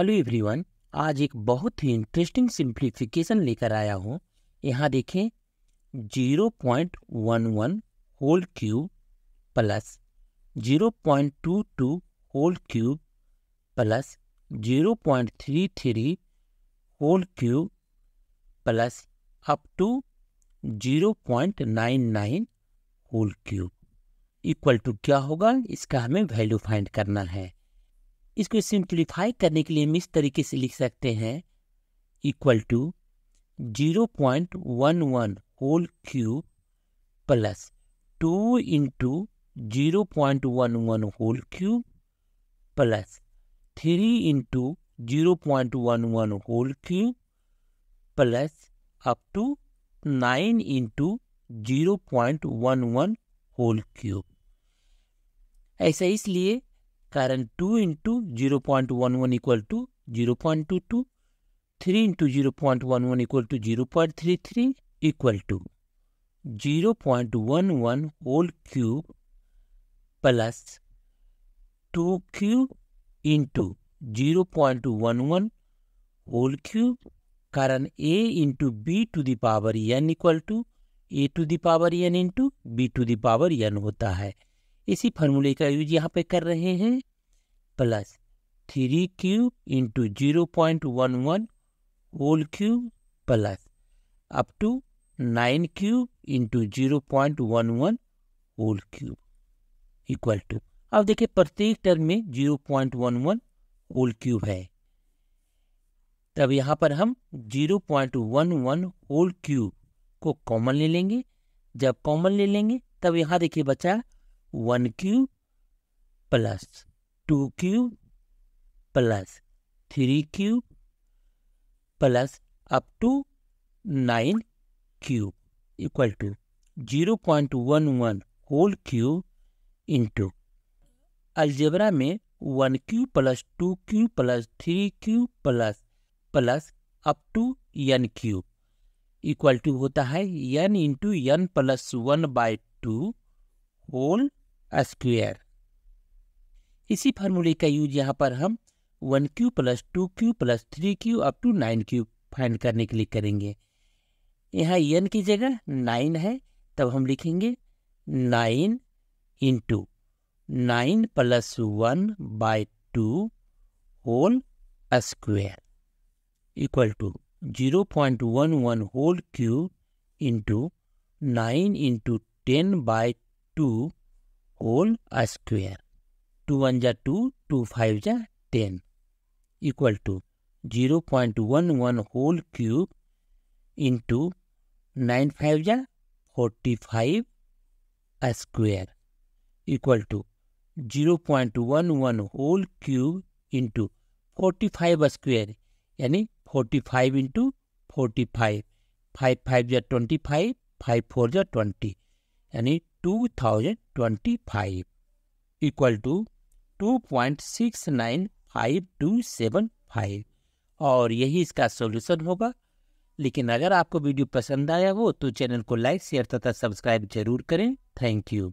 hello everyone आज एक बहुत ही इंटरेस्टिंग सिंप्लीफिकेशन लेकर आया हूँ यहाँ देखें zero point one one whole cube plus zero point two two whole cube plus zero point three three whole cube plus up to zero point nine nine whole cube equal to क्या होगा इसका हमें value find करना है इसको simplify करने के लिए हम इस तरीके से लिख सकते हैं equal to zero point one one whole cube plus two into zero point one one whole cube plus three into zero point one one whole cube plus up to nine into zero point one one whole cube ऐसा इसलिए कारण two into zero point one one equal to zero point two two three into zero point one one equal to zero point three three equal to zero point one one whole cube plus two cube into zero point one one whole cube कारण A into B to the power N equal to A to the power N into B to the power N होता है इसी फार्मूले का use यहाँ पे कर रहे हैं plus three cube into zero point one one whole cube plus up to nine cube into zero point one one whole cube equal to अब देखिए प्रत्येक टर्म में zero point one one whole cube है तब यहाँ पर हम zero point one one whole cube को कॉमन ले लेंगे जब कॉमन ले लेंगे तब यहाँ देखिए बचा one cube plus two cube plus three cube plus up to nine cube equal to zero point one one whole cube into algebra में one cube plus two cube plus three cube plus plus up to N cube equal to होता है N into N plus one by two whole square इसी फार्मूले का use यहाँ पर हम one cube plus two cube plus three Q up to nine cube find करने के लिए करेंगे यहाँ एन की जगह नाइन है तब हम लिखेंगे nine into nine plus one by two whole square equal to zero point one one whole cube into nine into ten by two whole square two one जा टू टू फाइव जा ten equal to zero point one one whole cube into nine five जा forty five square equal to zero point one one whole cube into forty five square यानी forty five into forty five five five जा twenty five five four जा twenty यानी two thousand twenty five equal to two point six nine five two seven five और यही इसका solution होगा लेकिन अगर आपको वीडियो पसंद आया हो तो चैनल को लाइक शेयर तथा सब्सक्राइब जरूर करें थैंक यू